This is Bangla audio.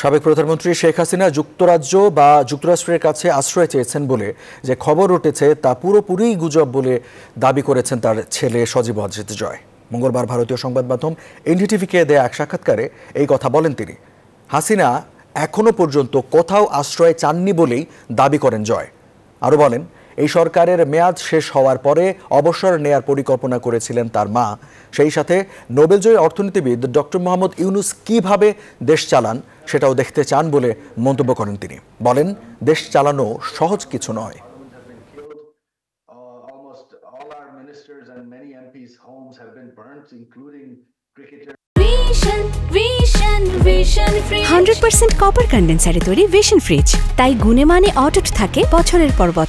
সাবেক প্রধানমন্ত্রী শেখ হাসিনা যুক্তরাজ্য বা যুক্তরাষ্ট্রের কাছে আশ্রয় চেয়েছেন বলে যে খবর উঠেছে তা পুরোপুরি গুজব বলে দাবি করেছেন তার ছেলে সজীব অজিত জয় মঙ্গলবার ভারতীয় সংবাদ মাধ্যম এনডিটিভিকে দেয়া এক সাক্ষাৎকারে এই কথা বলেন তিনি হাসিনা এখনও পর্যন্ত কোথাও আশ্রয় চাননি বলেই দাবি করেন জয় আরও বলেন এই সরকারের মেয়াদ শেষ হওয়ার পরে অবসর নেয়ার পরিকল্পনা করেছিলেন তার মা সেই সাথে নোবেলজয়ী অর্থনীতিবিদ ডক্টর মোহাম্মদ ইউনুস কিভাবে দেশ চালান সেটাও দেখতে চান বলে মন্তব্য করেন তিনি বলেন দেশ চালানো সহজ কিছু নয় হান্ড্রেড পার্সেন্ট কপার কন্ডেন্সারে তৈরি ভিশন ফ্রিজ তাই গুণে মানে অটুট থাকে বছরের পর বছর